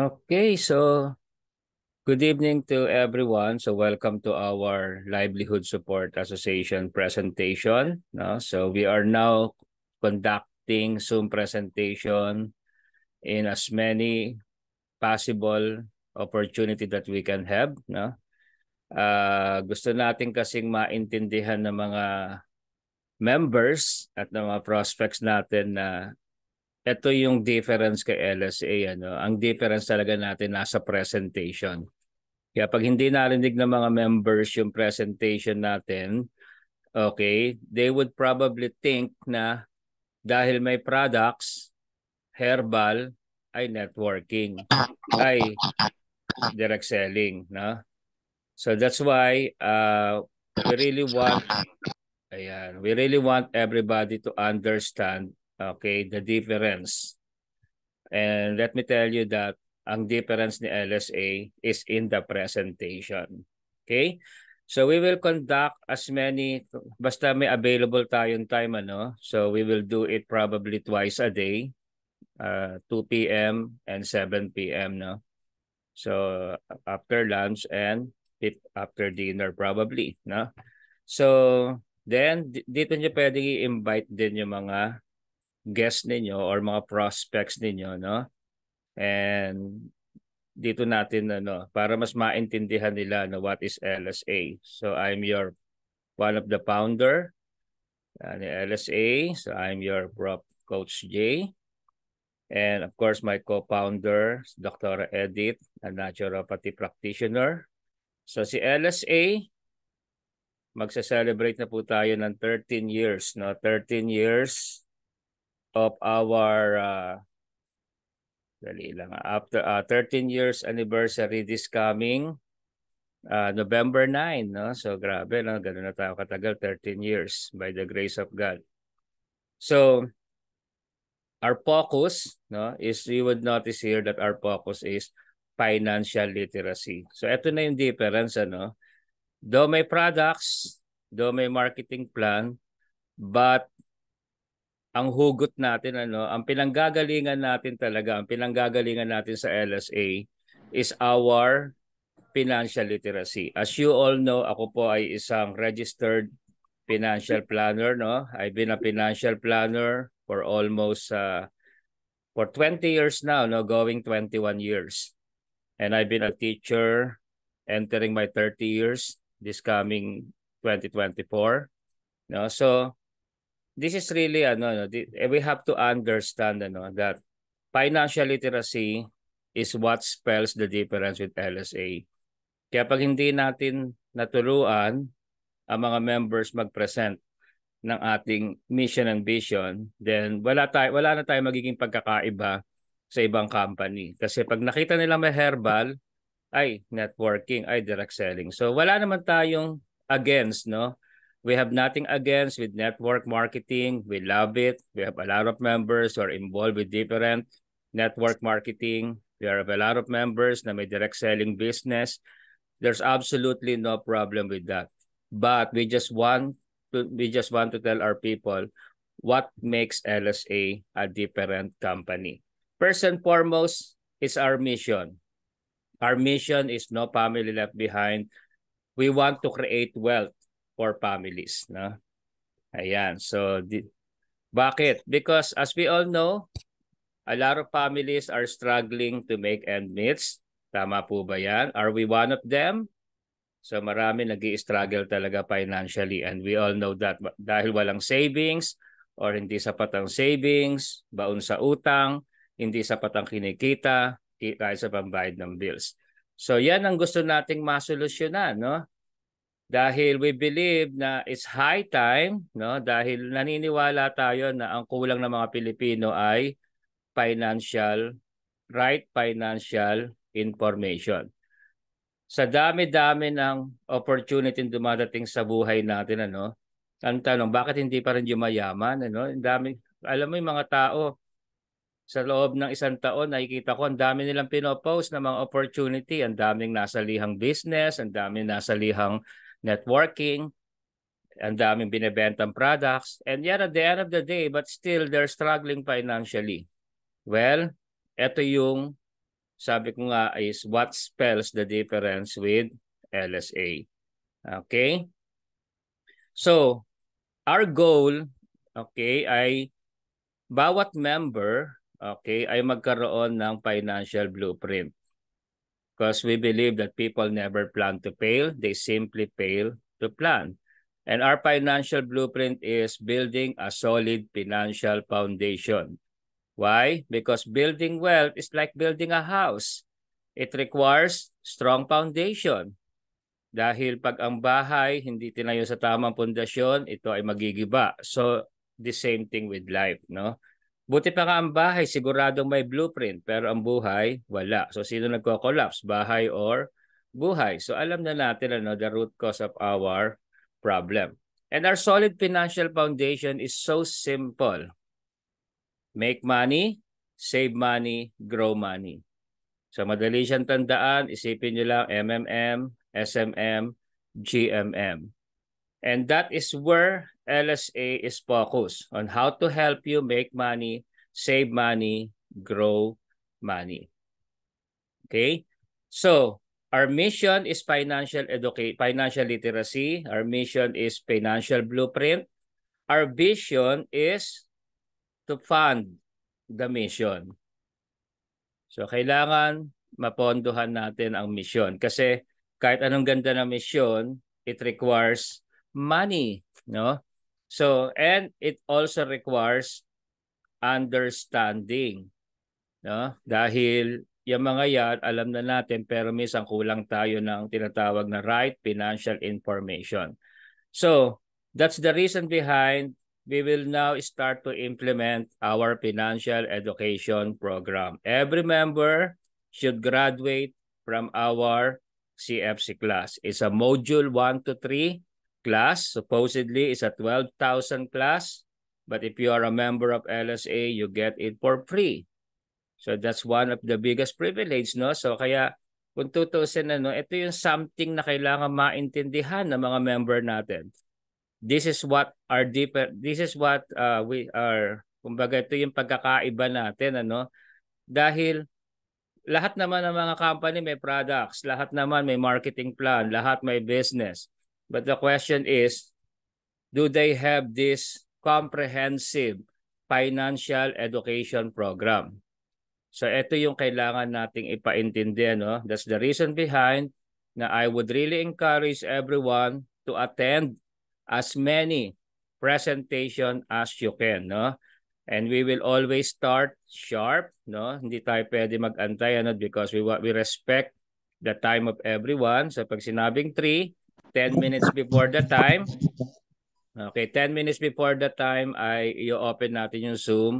Okay, so good evening to everyone. So welcome to our Livelihood Support Association presentation. No? So we are now conducting Zoom presentation in as many possible opportunity that we can have. No? Uh, gusto natin kasing maintindihan ng mga members at ng mga prospects natin na ito yung difference kay LSA. Ano? Ang difference talaga natin nasa presentation. Kaya pag hindi narinig ng mga members yung presentation natin, okay, they would probably think na dahil may products, herbal, ay networking, ay direct selling. No? So that's why uh, we really want Ayan. We really want everybody to understand Okay, the difference. And let me tell you that ang difference ni LSA is in the presentation. Okay? So we will conduct as many, basta may available tayong time, ano? So we will do it probably twice a day, uh, 2 p.m. and 7 p.m., no? So after lunch and after dinner probably, no? So then dito nyo pwedeng i-invite din yung mga guests ninyo or mga prospects ninyo, no? And dito natin ano para mas maintindihan nila na what is LSA. So I'm your one of the founder uh, ni LSA. So I'm your prop coach Jay. And of course, my co-founder, Dr. Edith, a naturopathy practitioner. So si LSA, magse celebrate na po tayo ng 13 years. No? 13 years of our uh, dali lang, ah, after uh, ah, 13 years anniversary this coming uh, November 9, no? So grabe, no? Ganun na tayo katagal, 13 years by the grace of God. So our focus, no, is you would notice here that our focus is financial literacy. So ito na yung difference, ano? Though may products, though may marketing plan, but ang hugot natin ano, ang pinanggagalingan natin talaga, ang pinanggagalingan natin sa LSA is our financial literacy. As you all know, ako po ay isang registered financial planner, no? I've been a financial planner for almost uh, for 20 years now, no, going 21 years. And I've been a teacher entering my 30 years this coming 2024. No, so this is really ano, ano eh, we have to understand ano that financial literacy is what spells the difference with LSA. Kaya pag hindi natin naturuan ang mga members mag-present ng ating mission and vision, then wala tayo wala na tayong magiging pagkakaiba sa ibang company. Kasi pag nakita nila may herbal, ay networking, ay direct selling. So wala naman tayong against no We have nothing against with network marketing. We love it. We have a lot of members who are involved with different network marketing. We have a lot of members na may direct selling business. There's absolutely no problem with that. But we just want to we just want to tell our people what makes LSA a different company. First and foremost is our mission. Our mission is no family left behind. We want to create wealth poor families. No? Ayan. So, di, bakit? Because as we all know, a lot of families are struggling to make end meets. Tama po ba yan? Are we one of them? So marami nag struggle talaga financially and we all know that dahil walang savings or hindi sapat ang savings, baon sa utang, hindi sapat ang kinikita kahit sa pambayad ng bills. So yan ang gusto nating masolusyonan, no? dahil we believe na it's high time no dahil naniniwala tayo na ang kulang ng mga Pilipino ay financial right financial information. Sa dami-dami ng opportunity na dumadating sa buhay natin ano, ang tanong bakit hindi pa rin yumayaman ano? Ang dami alam mo yung mga tao sa loob ng isang taon nakikita ko ang dami nilang pinopost na mga opportunity, ang daming nasa lihang business, ang daming nasa lihang networking, ang daming binebentang products, and yan at the end of the day, but still they're struggling financially. Well, ito yung sabi ko nga is what spells the difference with LSA. Okay? So, our goal, okay, ay bawat member, okay, ay magkaroon ng financial blueprint because we believe that people never plan to fail, they simply fail to plan. And our financial blueprint is building a solid financial foundation. Why? Because building wealth is like building a house. It requires strong foundation. Dahil pag ang bahay hindi tinayo sa tamang pundasyon, ito ay magigiba. So the same thing with life, no? Buti pa nga ang bahay, siguradong may blueprint, pero ang buhay, wala. So sino nagko-collapse? Bahay or buhay? So alam na natin ano, the root cause of our problem. And our solid financial foundation is so simple. Make money, save money, grow money. So madali siyang tandaan, isipin nyo lang MMM, SMM, GMM. And that is where LSA is focused on how to help you make money, save money, grow money. Okay? So, our mission is financial educate financial literacy, our mission is financial blueprint. Our vision is to fund the mission. So kailangan mapondohan natin ang mission kasi kahit anong ganda ng mission, it requires money, no? So, and it also requires understanding. No? Dahil yung mga yan, alam na natin, pero minsan kulang tayo ng tinatawag na right financial information. So, that's the reason behind we will now start to implement our financial education program. Every member should graduate from our CFC class. It's a module 1 to 3 class supposedly is a 12,000 class. But if you are a member of LSA, you get it for free. So that's one of the biggest privileges no? So kaya kung tutusin ano, ito yung something na kailangan maintindihan ng mga member natin. This is what our different this is what uh, we are kumbaga ito yung pagkakaiba natin ano dahil lahat naman ng mga company may products, lahat naman may marketing plan, lahat may business. But the question is, do they have this comprehensive financial education program? So ito yung kailangan nating ipaintindi. No? That's the reason behind na I would really encourage everyone to attend as many presentation as you can. No? And we will always start sharp. No? Hindi tayo pwede mag-antay ano? because we, we respect the time of everyone. So pag sinabing 3, 10 minutes before the time. Okay, 10 minutes before the time ay i-open natin yung Zoom.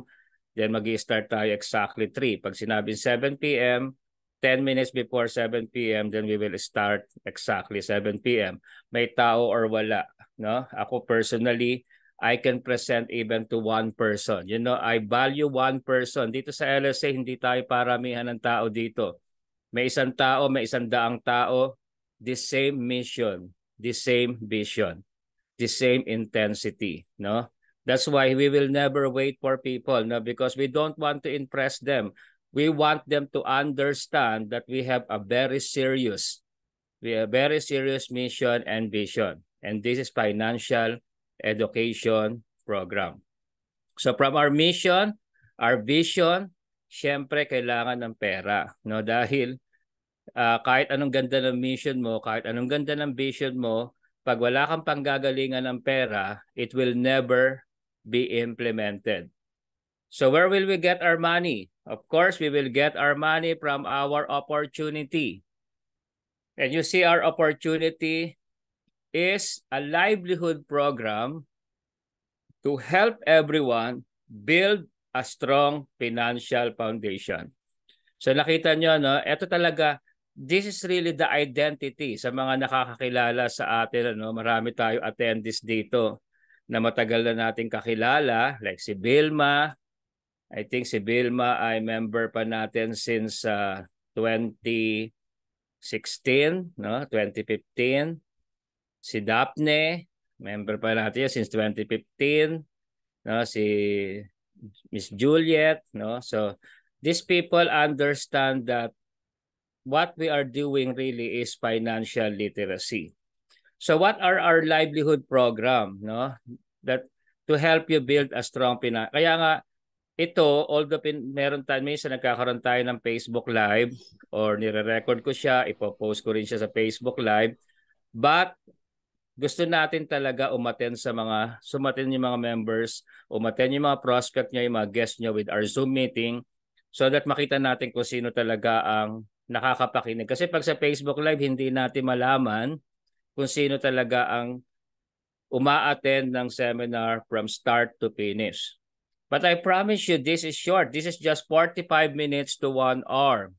Then mag start tayo exactly 3. Pag sinabing 7 p.m., 10 minutes before 7 p.m., then we will start exactly 7 p.m. May tao or wala. No? Ako personally, I can present even to one person. You know, I value one person. Dito sa LSA, hindi tayo paramihan ng tao dito. May isang tao, may isang daang tao, the same mission the same vision, the same intensity, no? That's why we will never wait for people, no? Because we don't want to impress them. We want them to understand that we have a very serious, we have a very serious mission and vision. And this is financial education program. So from our mission, our vision, syempre kailangan ng pera, no? Dahil uh, kahit anong ganda ng mission mo, kahit anong ganda ng vision mo, pag wala kang panggagalingan ng pera, it will never be implemented. So where will we get our money? Of course, we will get our money from our opportunity. And you see our opportunity is a livelihood program to help everyone build a strong financial foundation. So nakita nyo, no, ito talaga, this is really the identity sa mga nakakakilala sa atin. Ano? Marami tayo attendees dito na matagal na nating kakilala like si Bilma. I think si Bilma ay member pa natin since uh, ah, 2016, no? 2015. Si Daphne, member pa natin since 2015, no? Si Miss Juliet, no? So these people understand that what we are doing really is financial literacy. So what are our livelihood program, no? That to help you build a strong Pinas. Kaya nga ito, although pin, meron tayo, minsan nagkakaroon tayo ng Facebook Live or nire-record ko siya, ipo-post ko rin siya sa Facebook Live. But gusto natin talaga umaten sa mga, sumaten yung mga members, umaten yung mga prospect niya, yung mga guest niya with our Zoom meeting so that makita natin kung sino talaga ang nakakapakinig. Kasi pag sa Facebook Live, hindi natin malaman kung sino talaga ang umaattend ng seminar from start to finish. But I promise you, this is short. This is just 45 minutes to 1 hour.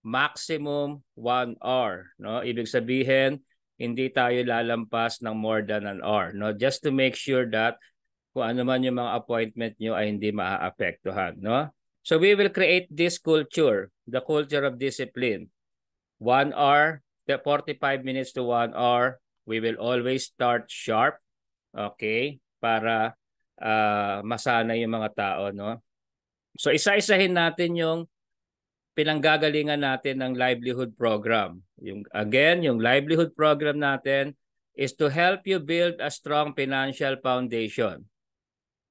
Maximum 1 hour. No? Ibig sabihin, hindi tayo lalampas ng more than an hour. No? Just to make sure that kung ano man yung mga appointment nyo ay hindi maaapektuhan. No? So we will create this culture, the culture of discipline. One hour, the 45 minutes to one hour, we will always start sharp. Okay? Para uh, ah, masana yung mga tao, no? So isa-isahin natin yung pinanggagalingan natin ng livelihood program. Yung again, yung livelihood program natin is to help you build a strong financial foundation.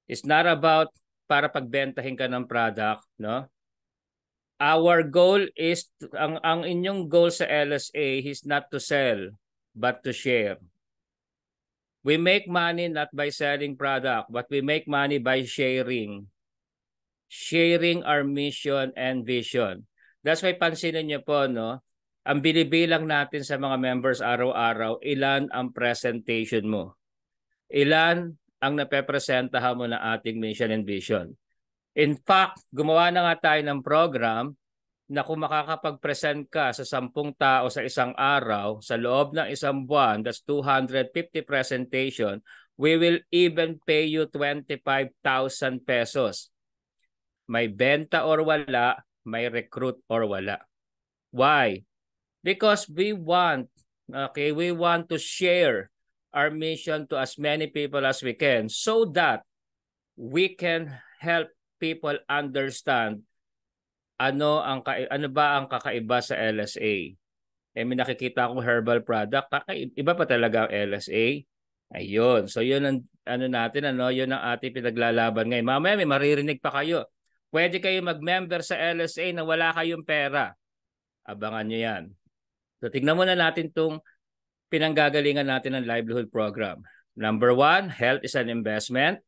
It's not about para pagbentahin ka ng product, no? Our goal is ang ang inyong goal sa LSA is not to sell but to share. We make money not by selling product but we make money by sharing. Sharing our mission and vision. That's why pansinin niyo po no, ang binibilang natin sa mga members araw-araw, ilan ang presentation mo? Ilan ang napepresentahan mo na ating mission and vision. In fact, gumawa na nga tayo ng program na kung makakapag-present ka sa sampung tao sa isang araw, sa loob ng isang buwan, that's 250 presentation, we will even pay you 25,000 pesos. May benta or wala, may recruit or wala. Why? Because we want, okay, we want to share our mission to as many people as we can so that we can help people understand ano ang ano ba ang kakaiba sa LSA. Eh may nakikita akong herbal product, kakaiba pa talaga ang LSA. Ayun. So yun ang ano natin ano, yun ang ating pinaglalaban ngayon. Mamaya may maririnig pa kayo. Pwede kayo mag-member sa LSA na wala kayong pera. Abangan nyo yan. So tignan muna natin tong pinanggagalingan natin ng livelihood program. Number one, health is an investment.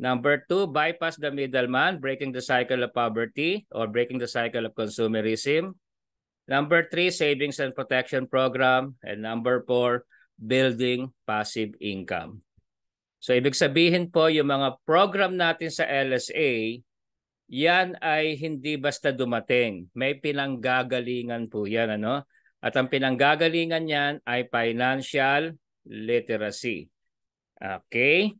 Number two, bypass the middleman, breaking the cycle of poverty or breaking the cycle of consumerism. Number three, savings and protection program. And number four, building passive income. So ibig sabihin po, yung mga program natin sa LSA, yan ay hindi basta dumating. May pinanggagalingan po yan. Ano? At ang pinanggagalingan niyan ay financial literacy. Okay?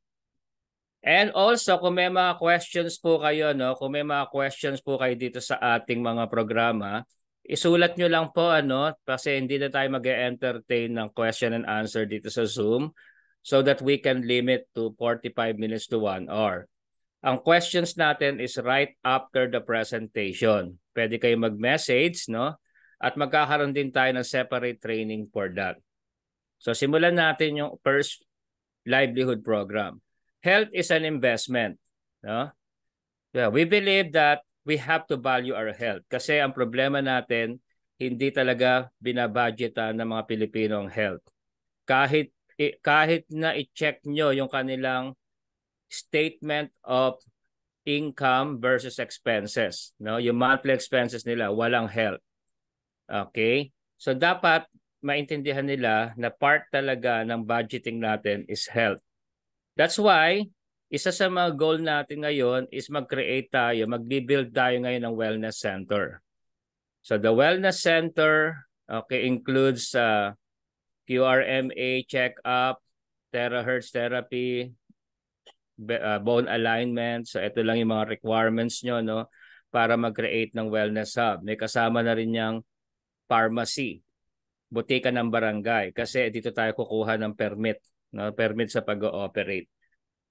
And also, kung may mga questions po kayo, no? kung may mga questions po kayo dito sa ating mga programa, isulat nyo lang po ano, kasi hindi na tayo mag entertain ng question and answer dito sa Zoom so that we can limit to 45 minutes to 1 hour. Ang questions natin is right after the presentation. Pwede kayo mag-message, no? at magkakaroon din tayo ng separate training for that. So simulan natin yung first livelihood program. Health is an investment. No? Yeah, we believe that we have to value our health kasi ang problema natin hindi talaga binabudgetan ng mga Pilipino ang health. Kahit kahit na i-check nyo yung kanilang statement of income versus expenses, no? Yung monthly expenses nila, walang health. Okay? So dapat maintindihan nila na part talaga ng budgeting natin is health. That's why isa sa mga goal natin ngayon is mag-create tayo, mag-build tayo ngayon ng wellness center. So the wellness center okay includes uh, QRMA check-up, terahertz therapy, uh, bone alignment. So ito lang yung mga requirements nyo no para mag-create ng wellness hub. May kasama na rin yang pharmacy, butika ng barangay kasi dito tayo kukuha ng permit, no? Permit sa pag-ooperate.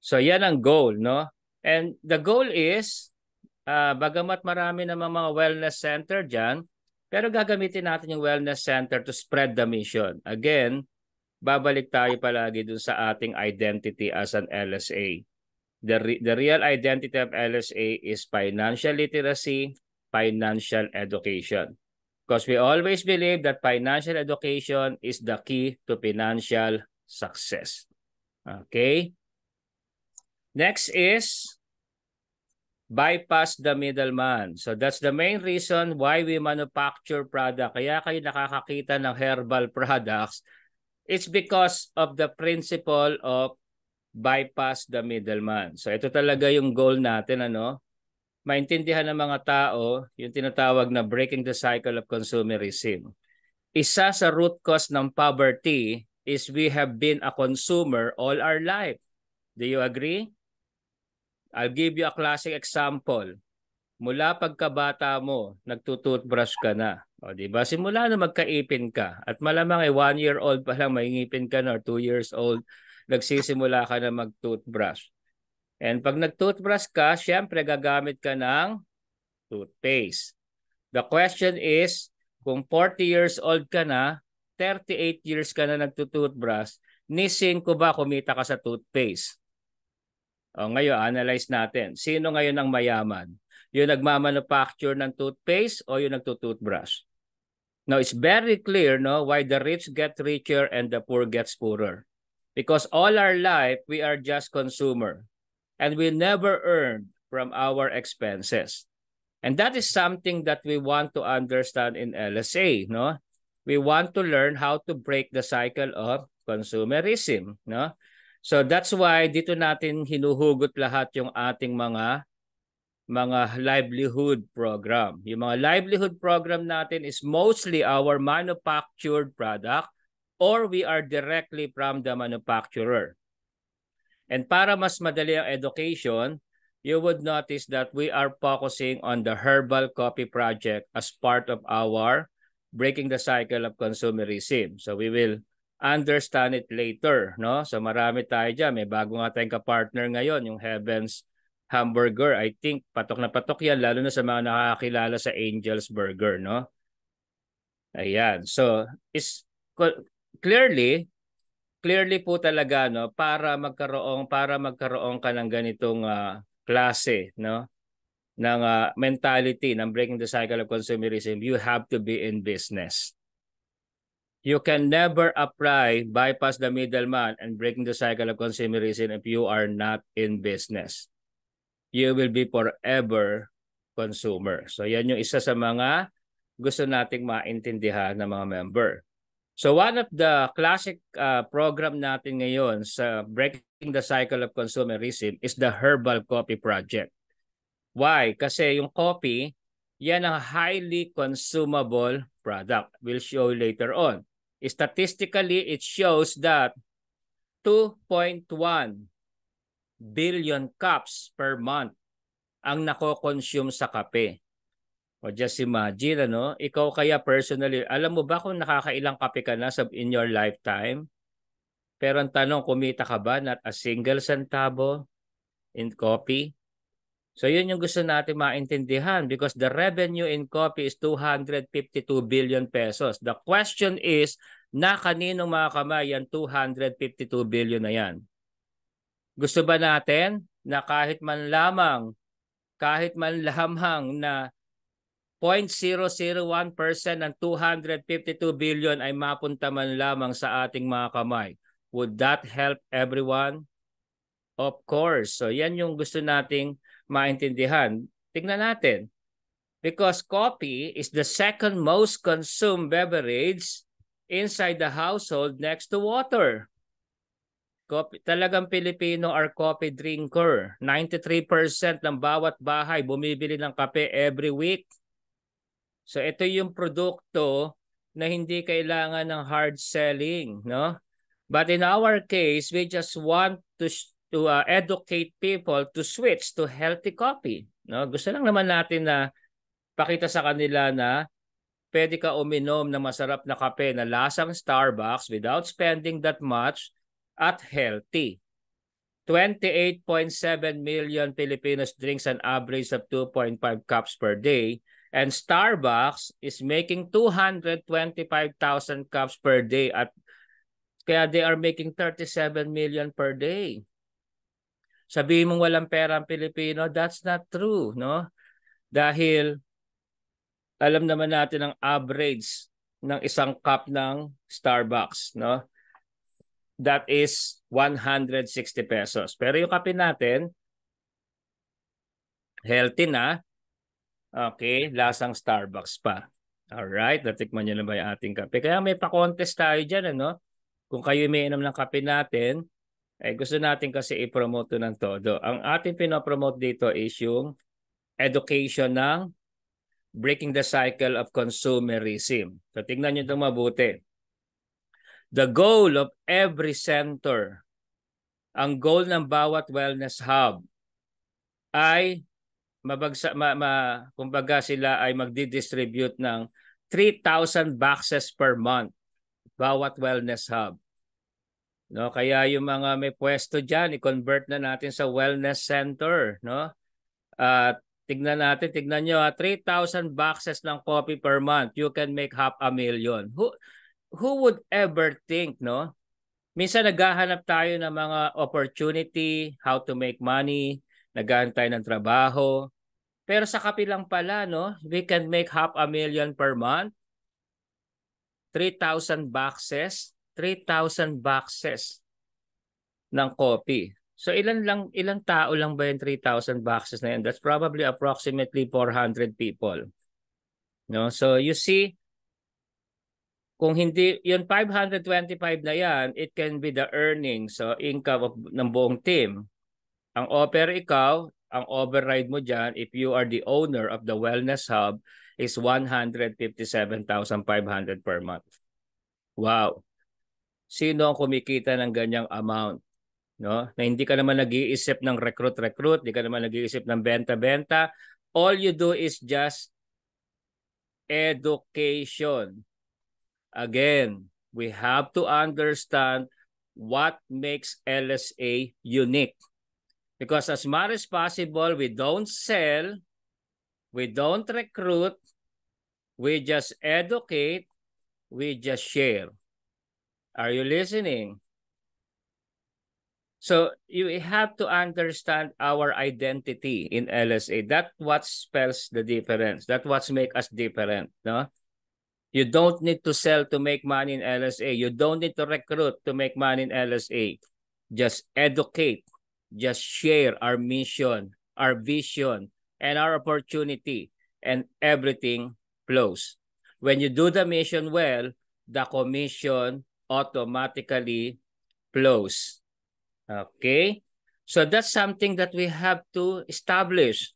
So yan ang goal, no? And the goal is uh, bagamat marami na mga wellness center diyan, pero gagamitin natin yung wellness center to spread the mission. Again, babalik tayo palagi dun sa ating identity as an LSA. The, re- the real identity of LSA is financial literacy, financial education. Because we always believe that financial education is the key to financial success. Okay? Next is bypass the middleman. So that's the main reason why we manufacture product. Kaya kayo nakakakita ng herbal products. It's because of the principle of bypass the middleman. So ito talaga yung goal natin ano maintindihan ng mga tao yung tinatawag na breaking the cycle of consumerism. Isa sa root cause ng poverty is we have been a consumer all our life. Do you agree? I'll give you a classic example. Mula pagkabata mo, nagtututbrush ka na. O, di ba? Simula na magkaipin ka. At malamang ay eh, one year old pa lang, may ngipin ka na or two years old, nagsisimula ka na mag-toothbrush. And pag nag-toothbrush ka, syempre gagamit ka ng toothpaste. The question is, kung 40 years old ka na, 38 years ka na nagtutoothbrush, ni 5 ba kumita ka sa toothpaste? O ngayon, analyze natin. Sino ngayon ang mayaman? Yung nagmamanufacture ng toothpaste o yung nagtutoothbrush? Now, it's very clear no, why the rich get richer and the poor gets poorer. Because all our life, we are just consumer and we never earn from our expenses. And that is something that we want to understand in LSA, no? We want to learn how to break the cycle of consumerism, no? So that's why dito natin hinuhugot lahat yung ating mga mga livelihood program. Yung mga livelihood program natin is mostly our manufactured product or we are directly from the manufacturer. And para mas madali ang education, you would notice that we are focusing on the herbal coffee project as part of our breaking the cycle of consumerism. So we will understand it later, no? So marami tayo diyan, may bago nga tayong ka-partner ngayon, yung Heavens Hamburger. I think patok na patok 'yan lalo na sa mga nakakilala sa Angels Burger, no? Ayan. So is clearly clearly po talaga no para magkaroon para magkaroon ka ng ganitong uh, klase no ng uh, mentality ng breaking the cycle of consumerism you have to be in business you can never apply bypass the middleman and breaking the cycle of consumerism if you are not in business you will be forever consumer so yan yung isa sa mga gusto nating maintindihan ng mga member So one of the classic uh, program natin ngayon sa breaking the cycle of consumerism is the Herbal Coffee Project. Why? Kasi yung coffee, yan ang highly consumable product. We'll show later on. Statistically, it shows that 2.1 billion cups per month ang nako-consume sa kape. O just imagine, ano, ikaw kaya personally, alam mo ba kung nakakailang kape ka na sa, in your lifetime? Pero ang tanong, kumita ka ba not a single centavo in coffee? So yun yung gusto natin maintindihan because the revenue in coffee is 252 billion pesos. The question is, na kanino mga kamay yan 252 billion na yan? Gusto ba natin na kahit man lamang, kahit man lamang na 0.001% ng 252 billion ay mapunta man lamang sa ating mga kamay. Would that help everyone? Of course. So yan yung gusto nating maintindihan. Tingnan natin. Because coffee is the second most consumed beverage inside the household next to water. Coffee, talagang Pilipino are coffee drinker. 93% ng bawat bahay bumibili ng kape every week. So ito yung produkto na hindi kailangan ng hard selling, no? But in our case, we just want to to uh, educate people to switch to healthy coffee, no? Gusto lang naman natin na pakita sa kanila na pwede ka uminom ng masarap na kape na lasang Starbucks without spending that much at healthy. 28.7 million Filipinos drinks an average of 2.5 cups per day And Starbucks is making 225,000 cups per day at kaya they are making 37 million per day. Sabi mo walang pera ang Pilipino, that's not true, no? Dahil alam naman natin ang average ng isang cup ng Starbucks, no? That is 160 pesos. Pero yung kape natin, healthy na, Okay, lasang Starbucks pa. Alright, natikman nyo na ba yung ating kape? Kaya may pa-contest tayo dyan, ano? Kung kayo may inom ng kape natin, eh, gusto natin kasi i-promote ng todo. Ang ating pinopromote dito is yung education ng breaking the cycle of consumerism. So tingnan nyo itong mabuti. The goal of every center, ang goal ng bawat wellness hub ay mabagsa ma, ma kumbaga sila ay magdi-distribute ng 3,000 boxes per month bawat wellness hub. No, kaya yung mga may pwesto diyan, i-convert na natin sa wellness center, no? At uh, tignan natin, tignan niyo, 3,000 ah, boxes ng coffee per month, you can make half a million. Who who would ever think, no? Minsan naghahanap tayo ng mga opportunity, how to make money, nagaan ng trabaho. Pero sa kape lang pala, no? We can make half a million per month. 3,000 boxes. 3,000 boxes ng coffee. So ilan lang ilang tao lang ba yung 3,000 boxes na yun? That's probably approximately 400 people. No? So you see kung hindi yun 525 na yan, it can be the earnings so income of ng buong team. Ang offer ikaw, ang override mo dyan, if you are the owner of the wellness hub, is 157,500 per month. Wow. Sino ang kumikita ng ganyang amount? No? Na hindi ka naman nag-iisip ng recruit-recruit, hindi ka naman nag-iisip ng benta-benta. All you do is just education. Again, we have to understand what makes LSA unique. Because as much as possible, we don't sell, we don't recruit, we just educate, we just share. Are you listening? So you have to understand our identity in LSA. That what spells the difference. That what make us different. No? You don't need to sell to make money in LSA. You don't need to recruit to make money in LSA. Just educate just share our mission, our vision, and our opportunity, and everything flows. When you do the mission well, the commission automatically flows. Okay? So that's something that we have to establish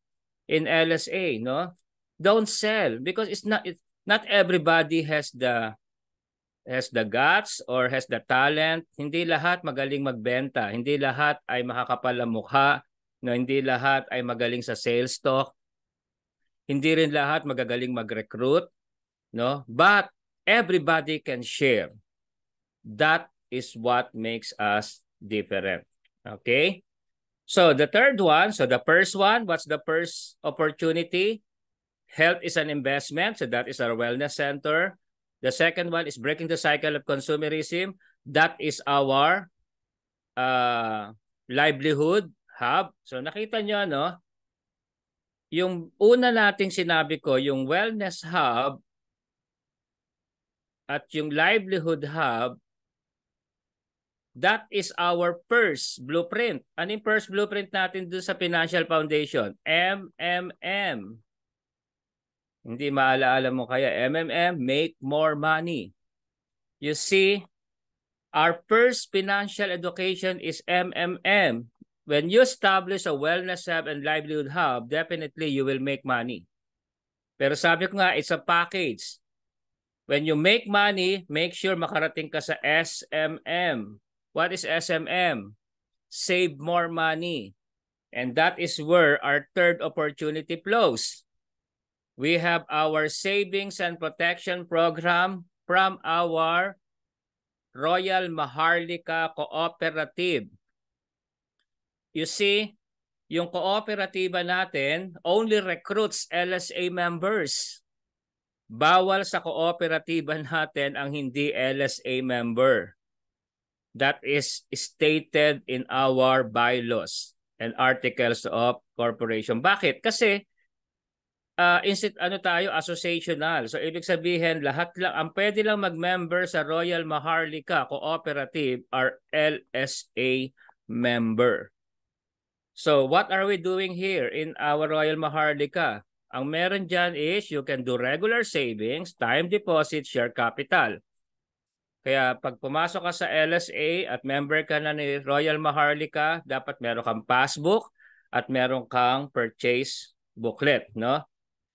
in LSA, no? Don't sell because it's not it, not everybody has the has the guts or has the talent. Hindi lahat magaling magbenta. Hindi lahat ay makakapal ang mukha. No, hindi lahat ay magaling sa sales talk. Hindi rin lahat magagaling mag-recruit. No? But everybody can share. That is what makes us different. Okay? So the third one, so the first one, what's the first opportunity? Health is an investment, so that is our wellness center. The second one is breaking the cycle of consumerism. That is our uh, livelihood hub. So nakita nyo ano, yung una nating sinabi ko, yung wellness hub at yung livelihood hub, that is our first blueprint. Ano yung first blueprint natin doon sa Financial Foundation? MMM. Hindi maalaala mo kaya. MMM, make more money. You see, our first financial education is MMM. When you establish a wellness hub and livelihood hub, definitely you will make money. Pero sabi ko nga, it's a package. When you make money, make sure makarating ka sa SMM. What is SMM? Save more money. And that is where our third opportunity flows. We have our savings and protection program from our Royal Maharlika Cooperative. You see, yung kooperatiba natin only recruits LSA members. Bawal sa kooperatiba natin ang hindi LSA member. That is stated in our bylaws and articles of corporation. Bakit? Kasi uh, ah, instead ano tayo associational. So ibig sabihin lahat lang ang pwede lang mag-member sa Royal Maharlika Cooperative are LSA member. So what are we doing here in our Royal Maharlika? Ang meron diyan is you can do regular savings, time deposit, share capital. Kaya pag pumasok ka sa LSA at member ka na ni Royal Maharlika, dapat meron kang passbook at meron kang purchase booklet, no?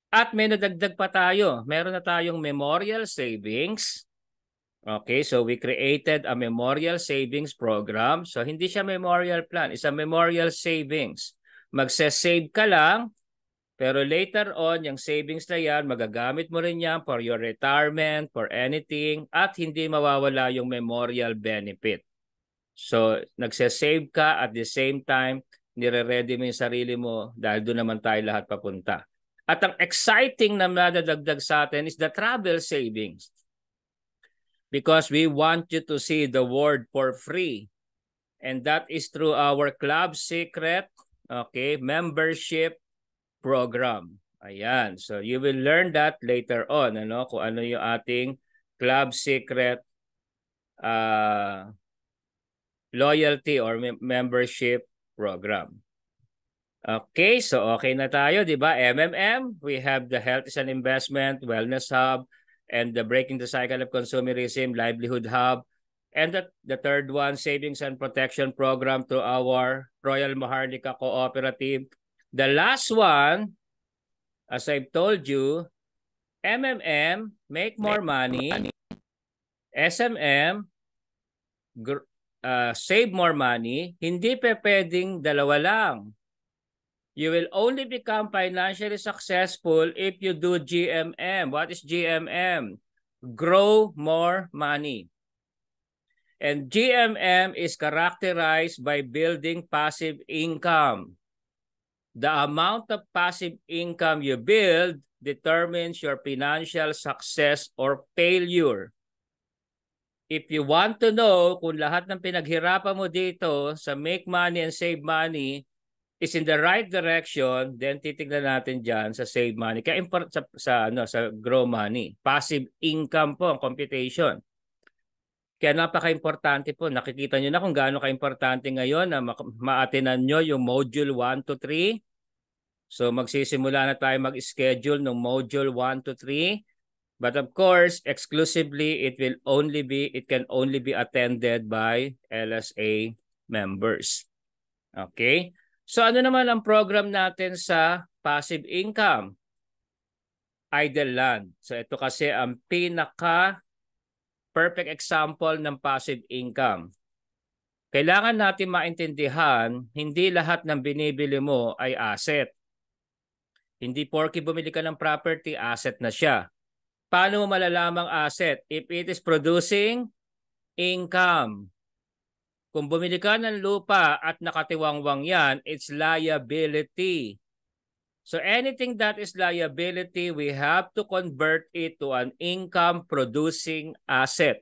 At may nadagdag pa tayo. Meron na tayong memorial savings. Okay, so we created a memorial savings program. So hindi siya memorial plan, it's a memorial savings. Magse-save ka lang, pero later on, yung savings na yan, magagamit mo rin yan for your retirement, for anything, at hindi mawawala yung memorial benefit. So, nagse-save ka at the same time, nire-ready mo yung sarili mo dahil doon naman tayo lahat papunta. At ang exciting na madadagdag sa atin is the travel savings. Because we want you to see the world for free. And that is through our club secret okay, membership program. Ayan. So you will learn that later on ano kung ano yung ating club secret uh, loyalty or membership program. Okay, so okay na tayo, di ba? MMM, we have the Health is an Investment, Wellness Hub, and the Breaking the Cycle of Consumerism, Livelihood Hub, and the, the third one, Savings and Protection Program to our Royal Maharlika Cooperative. The last one, as I've told you, MMM, Make More Money, SMM, uh, Save More Money, hindi pa pwedeng dalawa lang You will only become financially successful if you do GMM. What is GMM? Grow more money. And GMM is characterized by building passive income. The amount of passive income you build determines your financial success or failure. If you want to know kung lahat ng pinaghirapan mo dito sa make money and save money is in the right direction, then titignan natin diyan sa save money. Kaya import sa, sa ano sa grow money, passive income po ang computation. Kaya napaka-importante po. Nakikita niyo na kung gaano ka-importante ngayon na ma- maatinan niyo yung module 1 to 3. So magsisimula na tayo mag-schedule ng module 1 to 3. But of course, exclusively it will only be it can only be attended by LSA members. Okay? So ano naman ang program natin sa passive income? Idle land. So ito kasi ang pinaka perfect example ng passive income. Kailangan natin maintindihan, hindi lahat ng binibili mo ay asset. Hindi porky bumili ka ng property, asset na siya. Paano mo malalamang asset? If it is producing income. Kung bumili ka ng lupa at nakatiwangwang yan, it's liability. So anything that is liability, we have to convert it to an income producing asset.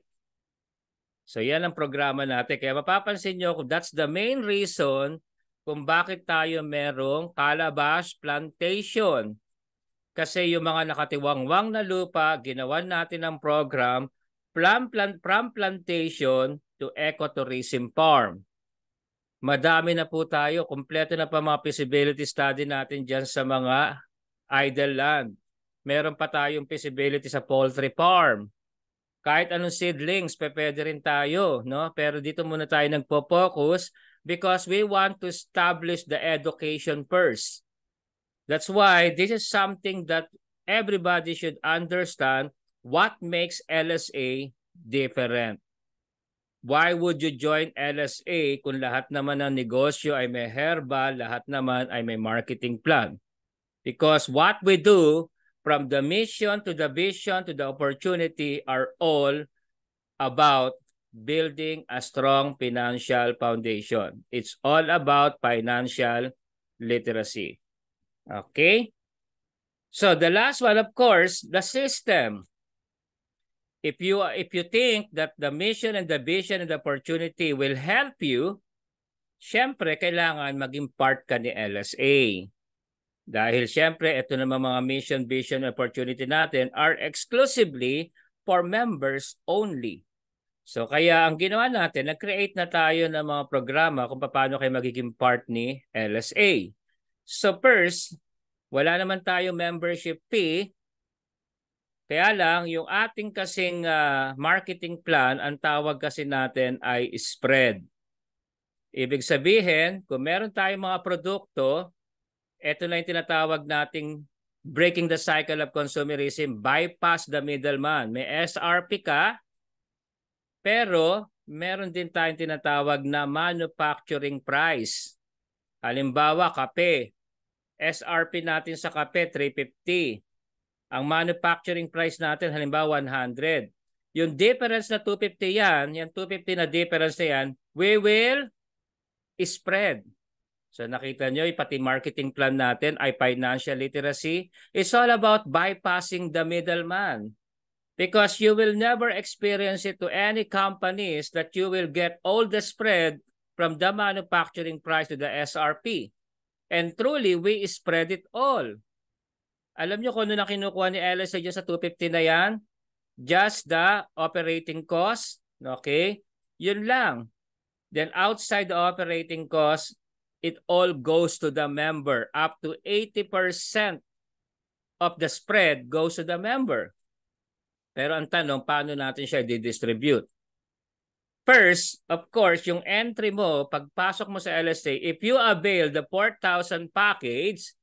So yan ang programa natin. Kaya mapapansin nyo, that's the main reason kung bakit tayo merong calabash plantation. Kasi yung mga nakatiwangwang na lupa, ginawan natin ng program from, plant, from plantation to ecotourism farm. Madami na po tayo. kumpleto na pa mga feasibility study natin diyan sa mga idle land. Meron pa tayong feasibility sa poultry farm. Kahit anong seedlings, pwede rin tayo. No? Pero dito muna tayo nagpo-focus because we want to establish the education first. That's why this is something that everybody should understand what makes LSA different why would you join LSA kung lahat naman ng negosyo ay may herbal, lahat naman ay may marketing plan? Because what we do from the mission to the vision to the opportunity are all about building a strong financial foundation. It's all about financial literacy. Okay? So the last one, of course, the system if you if you think that the mission and the vision and the opportunity will help you, syempre kailangan maging part ka ni LSA. Dahil syempre ito na mga mission, vision, opportunity natin are exclusively for members only. So kaya ang ginawa natin, nag-create na tayo ng mga programa kung paano kayo magiging part ni LSA. So first, wala naman tayo membership fee kaya lang, yung ating kasing uh, marketing plan, ang tawag kasi natin ay spread. Ibig sabihin, kung meron tayong mga produkto, ito na yung tinatawag nating breaking the cycle of consumerism, bypass the middleman. May SRP ka, pero meron din tayong tinatawag na manufacturing price. Halimbawa, kape. SRP natin sa kape, 350 ang manufacturing price natin halimbawa 100. Yung difference na 250 yan, yung 250 na difference na yan, we will spread. So nakita nyo, eh, pati marketing plan natin ay financial literacy. It's all about bypassing the middleman. Because you will never experience it to any companies that you will get all the spread from the manufacturing price to the SRP. And truly, we spread it all. Alam nyo kung ano na kinukuha ni LSA dyan sa 250 na yan? Just the operating cost. Okay? Yun lang. Then outside the operating cost, it all goes to the member. Up to 80% of the spread goes to the member. Pero ang tanong, paano natin siya didistribute? First, of course, yung entry mo, pagpasok mo sa LSA, if you avail the 4,000 package,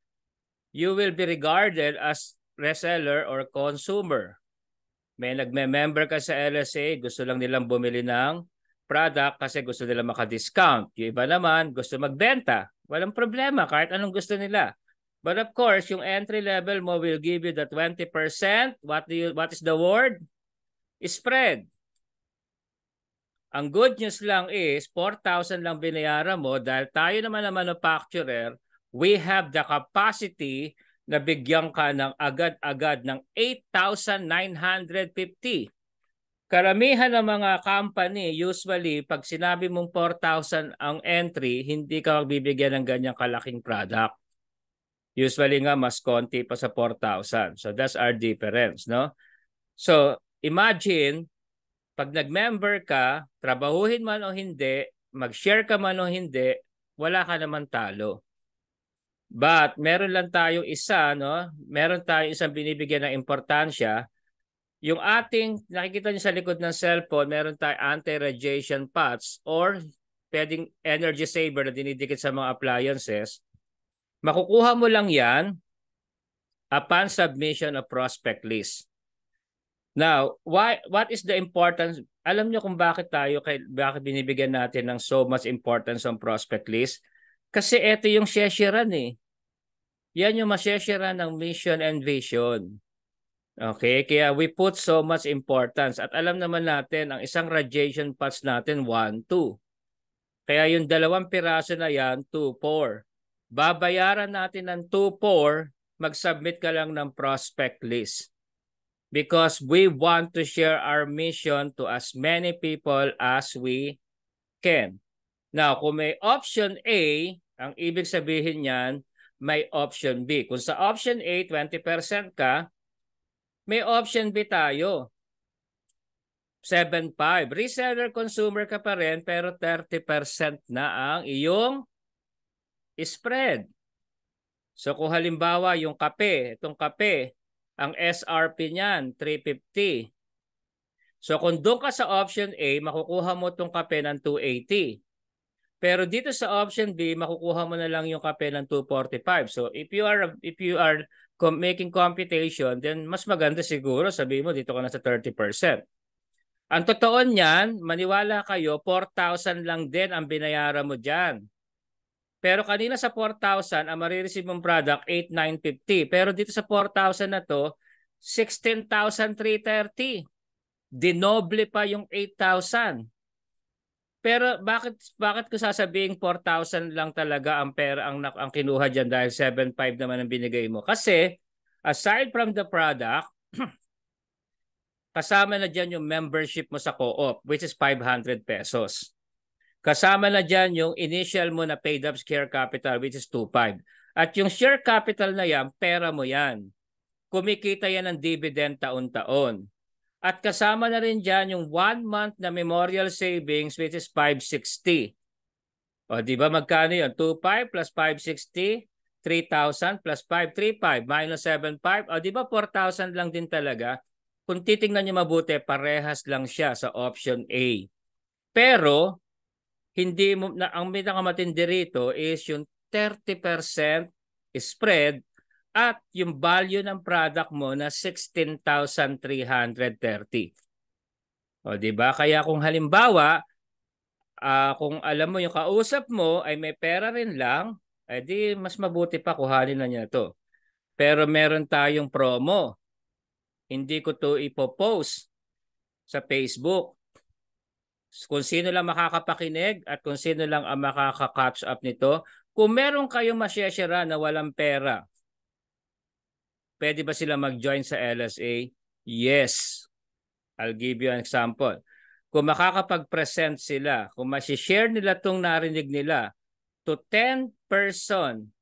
you will be regarded as reseller or consumer. May nagme-member ka sa LSA, gusto lang nilang bumili ng product kasi gusto nila maka-discount. Yung iba naman, gusto magbenta. Walang problema kahit anong gusto nila. But of course, yung entry level mo will give you the 20%. What do you what is the word? Spread. Ang good news lang is 4,000 lang binayaran mo dahil tayo naman ang manufacturer, we have the capacity na bigyan ka ng agad-agad ng 8,950. Karamihan ng mga company, usually, pag sinabi mong 4,000 ang entry, hindi ka magbibigyan ng ganyang kalaking product. Usually nga, mas konti pa sa 4,000. So that's our difference, no? So imagine, pag nag-member ka, trabahuhin man o hindi, mag-share ka man o hindi, wala ka naman talo. But meron lang tayong isa, no? Meron tayong isang binibigyan ng importansya. Yung ating, nakikita niyo sa likod ng cellphone, meron tayong anti-radiation pads or pwedeng energy saver na dinidikit sa mga appliances. Makukuha mo lang yan upon submission of prospect list. Now, why what is the importance? Alam niyo kung bakit tayo kay bakit binibigyan natin ng so much importance ang prospect list? Kasi ito yung sesheran eh. Yan yung masesheran ng mission and vision. Okay, kaya we put so much importance at alam naman natin ang isang radiation patch natin 1 2. Kaya yung dalawang piraso na yan 2 4. Babayaran natin ng 2 4, mag-submit ka lang ng prospect list. Because we want to share our mission to as many people as we can. Now, kung may option A, ang ibig sabihin niyan, may option B. Kung sa option A, 20% ka, may option B tayo. 7.5. Reseller consumer ka pa rin pero 30% na ang iyong spread. So kung halimbawa yung kape, itong kape, ang SRP niyan 350. So kung doon ka sa option A, makukuha mo itong kape ng 280. Pero dito sa option B, makukuha mo na lang yung kape ng 245. So if you are if you are com- making computation, then mas maganda siguro sabi mo dito ka na sa 30%. Ang totoo niyan, maniwala kayo, 4,000 lang din ang binayaran mo diyan. Pero kanina sa 4,000, ang marireceive mong product, 8,950. Pero dito sa 4,000 na to, 16,330. Dinoble pa yung 8,000. Pero bakit bakit ko sasabihin 4,000 lang talaga ang pera ang ang kinuha diyan dahil 7.5 naman ang binigay mo? Kasi aside from the product, kasama na diyan yung membership mo sa co-op which is 500 pesos. Kasama na diyan yung initial mo na paid up share capital which is 2.5. At yung share capital na yan, pera mo yan. Kumikita yan ng dividend taon-taon. At kasama na rin dyan yung one month na memorial savings which is 560. O di ba magkano yun? 2.5 plus 560, 3,000 plus 535 minus 7.5. O di ba 4,000 lang din talaga? Kung titingnan nyo mabuti, parehas lang siya sa option A. Pero hindi mo na ang pinakamatindi rito is yung 30% spread at yung value ng product mo na 16,330. O di ba? Kaya kung halimbawa uh, kung alam mo yung kausap mo ay may pera rin lang, eh di mas mabuti pa kuhanin na niya to. Pero meron tayong promo. Hindi ko to ipopost sa Facebook. Kung sino lang makakapakinig at kung sino lang ang makaka-catch up nito, kung meron kayong masyashara na walang pera, pwede ba sila mag-join sa LSA? Yes. I'll give you an example. Kung makakapag-present sila, kung masishare nila itong narinig nila to 10 person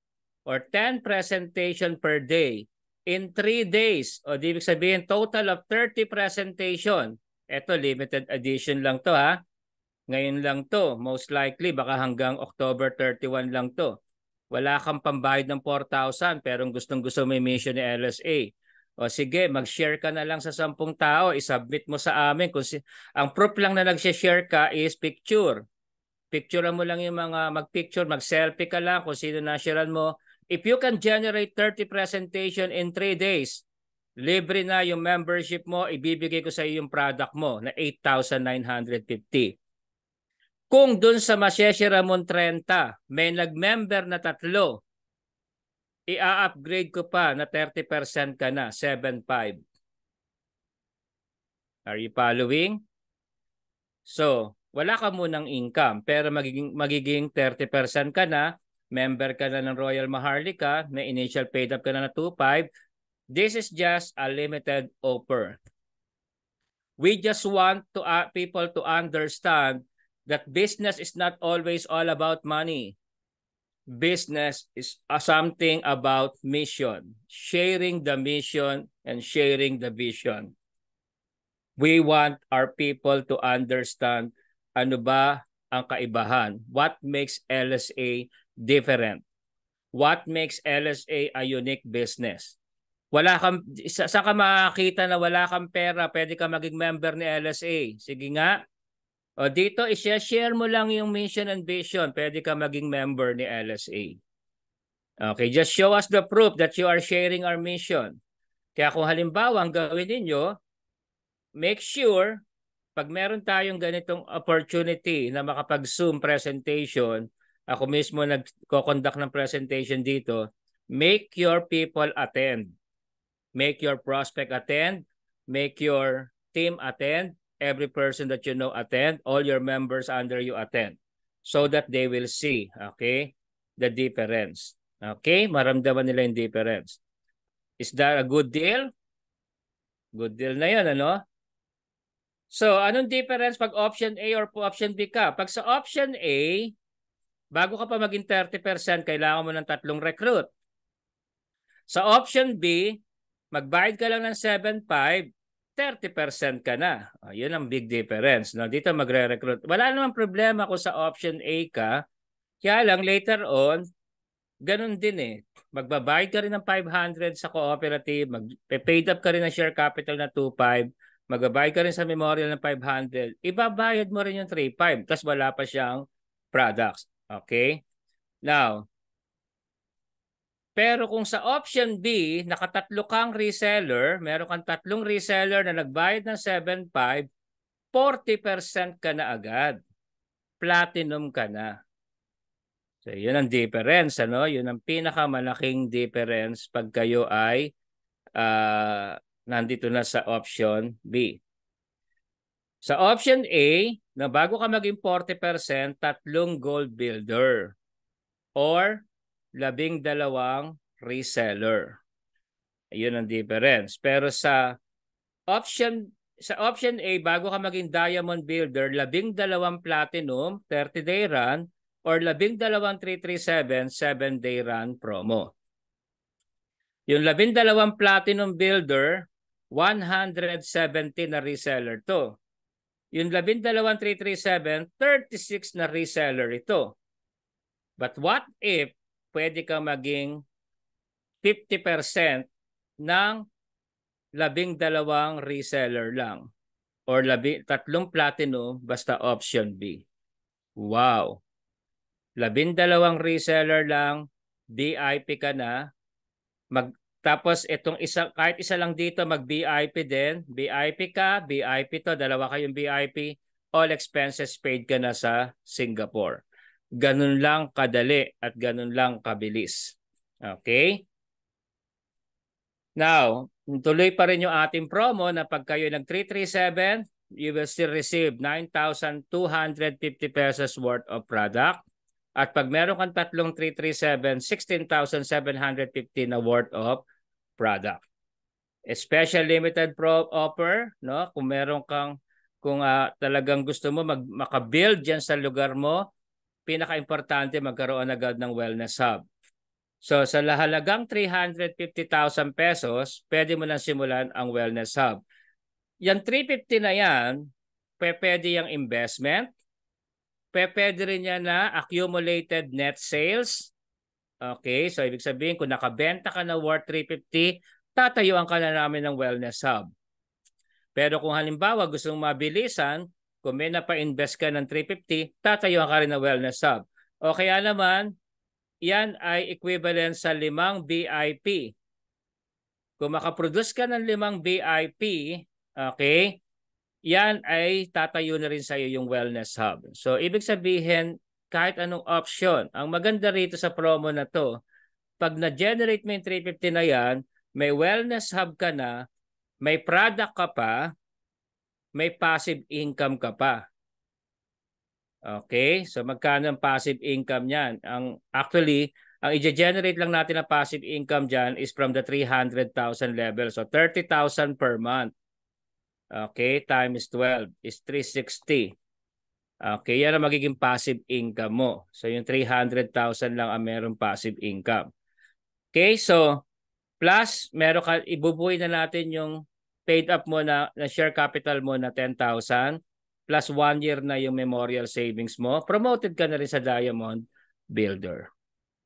or 10 presentation per day in 3 days, o di ibig sabihin total of 30 presentation. Ito, limited edition lang to ha. Ngayon lang to. Most likely, baka hanggang October 31 lang to wala kang pambayad ng 4,000 pero gustong gusto may mission ni LSA. O sige, mag-share ka na lang sa 10 tao, isubmit mo sa amin. Kung si- ang proof lang na nag-share ka is picture. Picture mo lang yung mga mag-picture, mag-selfie ka lang kung sino na-sharean mo. If you can generate 30 presentation in 3 days, libre na yung membership mo, ibibigay ko sa iyo yung product mo na 8,950. Kung doon sa Masyeche Ramon 30, may nag-member na tatlo, i-upgrade ko pa na 30% ka na, 7.5. Are you following? So, wala ka munang income pero magiging, magiging 30% ka na, member ka na ng Royal Maharlika, may initial paid up ka na na 2.5. This is just a limited offer. We just want to uh, people to understand that business is not always all about money. Business is something about mission, sharing the mission and sharing the vision. We want our people to understand ano ba ang kaibahan? What makes LSA different? What makes LSA a unique business? Wala kang sa, sa ka makakita na wala kang pera, pwede ka maging member ni LSA. Sige nga, o dito, isya-share mo lang yung mission and vision. Pwede ka maging member ni LSA. Okay, just show us the proof that you are sharing our mission. Kaya kung halimbawa ang gawin ninyo, make sure pag meron tayong ganitong opportunity na makapag-Zoom presentation, ako mismo nagko-conduct ng presentation dito, make your people attend. Make your prospect attend. Make your team attend every person that you know attend, all your members under you attend so that they will see, okay, the difference. Okay, maramdaman nila yung difference. Is that a good deal? Good deal na yun, ano? So, anong difference pag option A or option B ka? Pag sa option A, bago ka pa maging 30%, kailangan mo ng tatlong recruit. Sa option B, magbayad ka lang ng 7.5 30% ka na. Oh, yun ang big difference. No? Dito magre-recruit. Wala namang problema ko sa option A ka. Kaya lang later on, ganun din eh. Magbabayad ka rin ng 500 sa cooperative, magpe-paid up ka rin ng share capital na 2.5, magbabayad ka rin sa memorial ng 500, ibabayad mo rin yung 3.5, tapos wala pa siyang products. Okay? Now, pero kung sa option B, nakatatlo kang reseller, meron kang tatlong reseller na nagbayad ng 7.5, 40% ka na agad. Platinum ka na. So, yun ang difference. Ano? Yun ang pinakamalaking difference pag kayo ay uh, nandito na sa option B. Sa option A, na bago ka maging 40%, tatlong gold builder or labing dalawang reseller. Ayun ang difference. Pero sa option sa option A, bago ka maging diamond builder, labing dalawang platinum, 30-day run, or labing dalawang 337, 7-day run promo. Yung labing dalawang platinum builder, 170 na reseller to. Yung labing dalawang 337, 36 na reseller ito. But what if pwede ka maging 50% ng labing dalawang reseller lang or labi, tatlong platinum basta option B. Wow! Labing dalawang reseller lang, VIP ka na. Mag, tapos itong isa, kahit isa lang dito, mag vip din. VIP ka, VIP to, dalawa kayong VIP. All expenses paid ka na sa Singapore ganun lang kadali at ganun lang kabilis. Okay? Now, tuloy pa rin yung ating promo na pag kayo nag 337, you will still receive 9,250 pesos worth of product. At pag meron kang tatlong 337, 16,750 na worth of product. A special limited pro offer, no? Kung meron kang kung uh, talagang gusto mo mag maka-build diyan sa lugar mo, pinaka-importante magkaroon agad ng wellness hub. So sa lahalagang 350,000 pesos, pwede mo nang simulan ang wellness hub. Yan 350 na yan, pwede yung investment, pwede rin yan na accumulated net sales. Okay, so ibig sabihin kung nakabenta ka na worth 350, tatayuan ka na namin ng wellness hub. Pero kung halimbawa gusto mong mabilisan, kung may napa-invest ka ng 350, tatayuan ka rin ng wellness hub. O kaya naman, yan ay equivalent sa limang VIP. Kung makaproduce ka ng limang VIP, okay, yan ay tatayo na rin sa iyo yung wellness hub. So ibig sabihin, kahit anong option. Ang maganda rito sa promo na to, pag na-generate mo yung 350 na yan, may wellness hub ka na, may product ka pa, may passive income ka pa. Okay? So magkano ang passive income niyan? Ang actually, ang i-generate lang natin na passive income diyan is from the 300,000 level. So 30,000 per month. Okay, times 12 is 360. Okay, yan ang magiging passive income mo. So yung 300,000 lang ang merong passive income. Okay, so plus meron ka ibubuhay na natin yung paid up mo na, na share capital mo na 10,000 plus one year na yung memorial savings mo, promoted ka na rin sa Diamond Builder.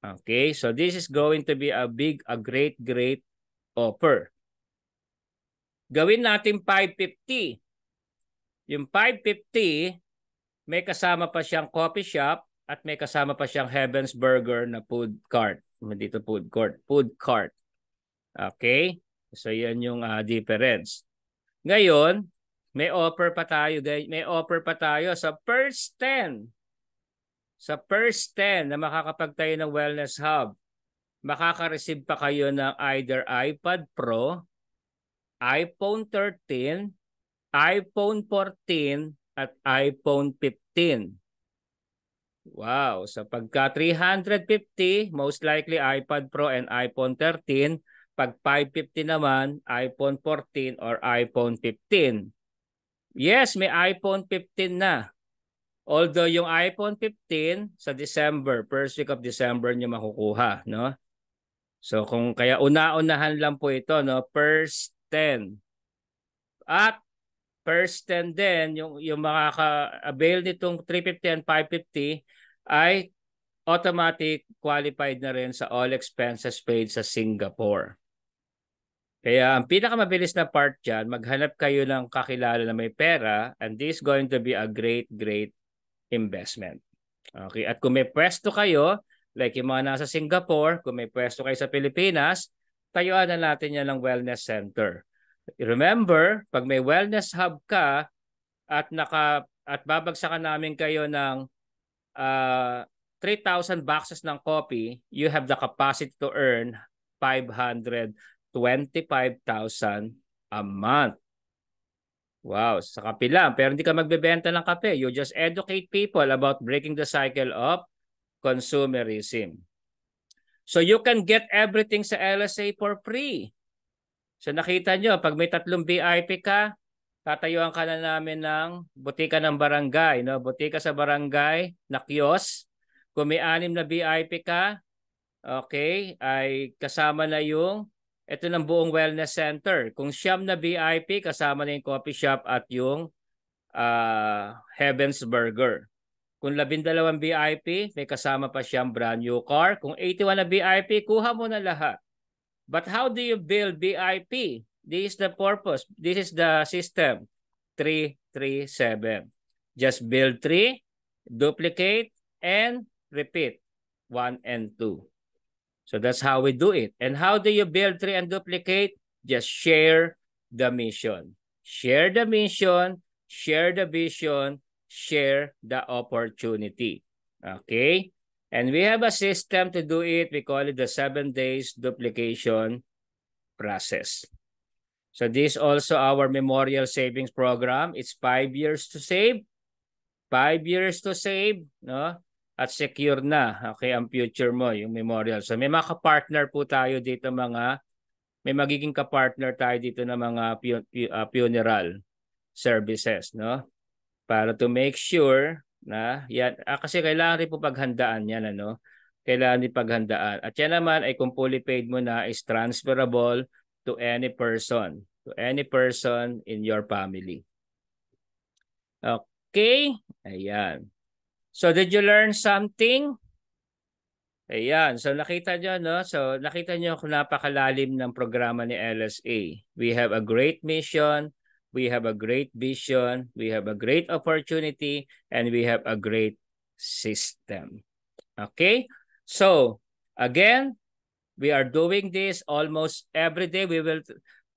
Okay, so this is going to be a big, a great, great offer. Gawin natin 550. Yung 550, may kasama pa siyang coffee shop at may kasama pa siyang Heaven's Burger na food cart. Dito food court, food cart. Okay? So yan yung uh, difference. Ngayon, may offer pa tayo, may offer pa tayo sa first 10. Sa first 10 na makakapagtayo ng Wellness Hub, makaka-receive pa kayo ng either iPad Pro, iPhone 13, iPhone 14 at iPhone 15. Wow, sa pagka 350, most likely iPad Pro and iPhone 13 pag 550 naman, iPhone 14 or iPhone 15. Yes, may iPhone 15 na. Although yung iPhone 15 sa December, first week of December niyo makukuha, no? So kung kaya una-unahan lang po ito, no? First 10. At first 10 din, yung, yung makaka-avail nitong 350 and 550 ay automatic qualified na rin sa all expenses paid sa Singapore. Kaya ang pinakamabilis na part dyan, maghanap kayo ng kakilala na may pera and this is going to be a great, great investment. Okay, at kung may pwesto kayo, like yung mga nasa Singapore, kung may pwesto kayo sa Pilipinas, tayuan na natin yan ng wellness center. Remember, pag may wellness hub ka at naka at babagsakan namin kayo ng uh, ah, 3,000 boxes ng coffee, you have the capacity to earn 500 25,000 a month. Wow, sa kape lang. Pero hindi ka magbebenta ng kape. You just educate people about breaking the cycle of consumerism. So you can get everything sa LSA for free. So nakita nyo, pag may tatlong VIP ka, tatayuan ka na namin ng butika ng barangay. No? Butika sa barangay na kiosk. Kung may anim na VIP ka, okay, ay kasama na yung ito ng buong wellness center. Kung siyam na VIP, kasama na yung coffee shop at yung uh, Heaven's Burger. Kung labindalawang VIP, may kasama pa siyang brand new car. Kung 81 na VIP, kuha mo na lahat. But how do you build VIP? This is the purpose. This is the system. 337. Just build 3, duplicate, and repeat. 1 and 2. So that's how we do it. And how do you build, three and duplicate? Just share the mission. Share the mission, share the vision, share the opportunity. Okay? And we have a system to do it. We call it the seven days duplication process. So this also our memorial savings program. It's five years to save. Five years to save. No? at secure na okay ang future mo, yung memorial. So may mga partner po tayo dito mga may magiging ka-partner tayo dito ng mga pu- ah, funeral services, no? Para to make sure na yan ah, kasi kailangan rin po paghandaan yan ano. Kailangan din paghandaan. At yan naman ay kung fully paid mo na is transferable to any person, to any person in your family. Okay, ayan. So did you learn something? Ayan. So nakita nyo, no? So nakita nyo kung napakalalim ng programa ni LSA. We have a great mission. We have a great vision. We have a great opportunity. And we have a great system. Okay? So, again, we are doing this almost every day. We will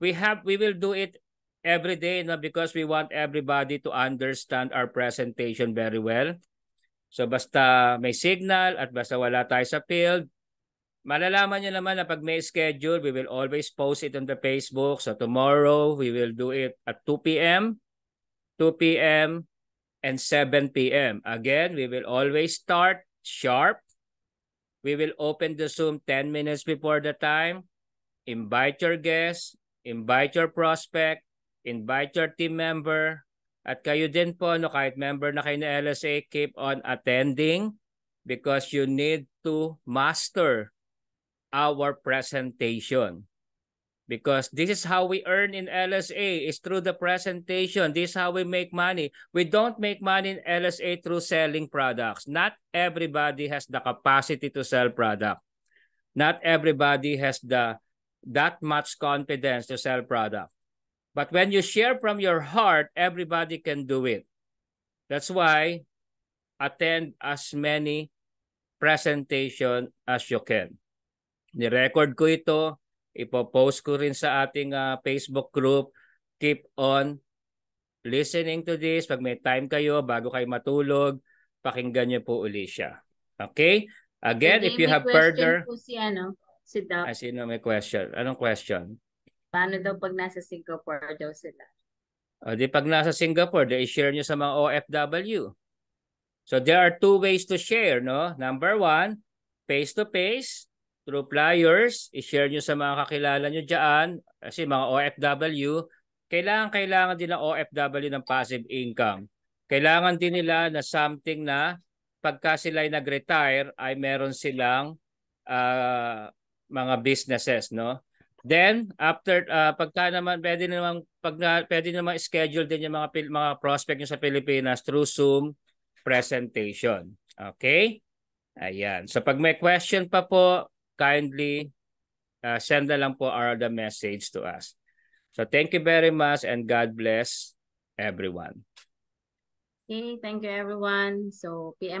we have we will do it every day no? because we want everybody to understand our presentation very well. So basta may signal at basta wala tayo sa field, malalaman nyo naman na pag may schedule, we will always post it on the Facebook. So tomorrow, we will do it at 2 p.m., 2 p.m., and 7 p.m. Again, we will always start sharp. We will open the Zoom 10 minutes before the time. Invite your guests, invite your prospect, invite your team member, at kayo din po, no, kahit member na kayo ng LSA, keep on attending because you need to master our presentation. Because this is how we earn in LSA is through the presentation. This is how we make money. We don't make money in LSA through selling products. Not everybody has the capacity to sell product. Not everybody has the that much confidence to sell product. But when you share from your heart, everybody can do it. That's why attend as many presentation as you can. Ni-record ko ito, ipo-post ko rin sa ating uh, Facebook group. Keep on listening to this. Pag may time kayo, bago kayo matulog, pakinggan niyo po uli siya. Okay? Again, okay, if you have further... Si, ano, si Doc. Ah, sino may question? Anong question? Paano daw pag nasa Singapore daw sila? O di pag nasa Singapore, di share nyo sa mga OFW. So there are two ways to share, no? Number one, face-to-face, -face, through flyers, i-share nyo sa mga kakilala nyo dyan, kasi mga OFW, kailangan-kailangan din ng OFW ng passive income. Kailangan din nila na something na pagka sila nag-retire ay meron silang uh, mga businesses, no? Then after uh, pagka naman pwede naman pag na, pwede naman schedule din yung mga mga prospect nyo sa Pilipinas through Zoom presentation. Okay? Ayan. So pag may question pa po, kindly uh, send na lang po our the message to us. So thank you very much and God bless everyone. Okay, thank you everyone. So PM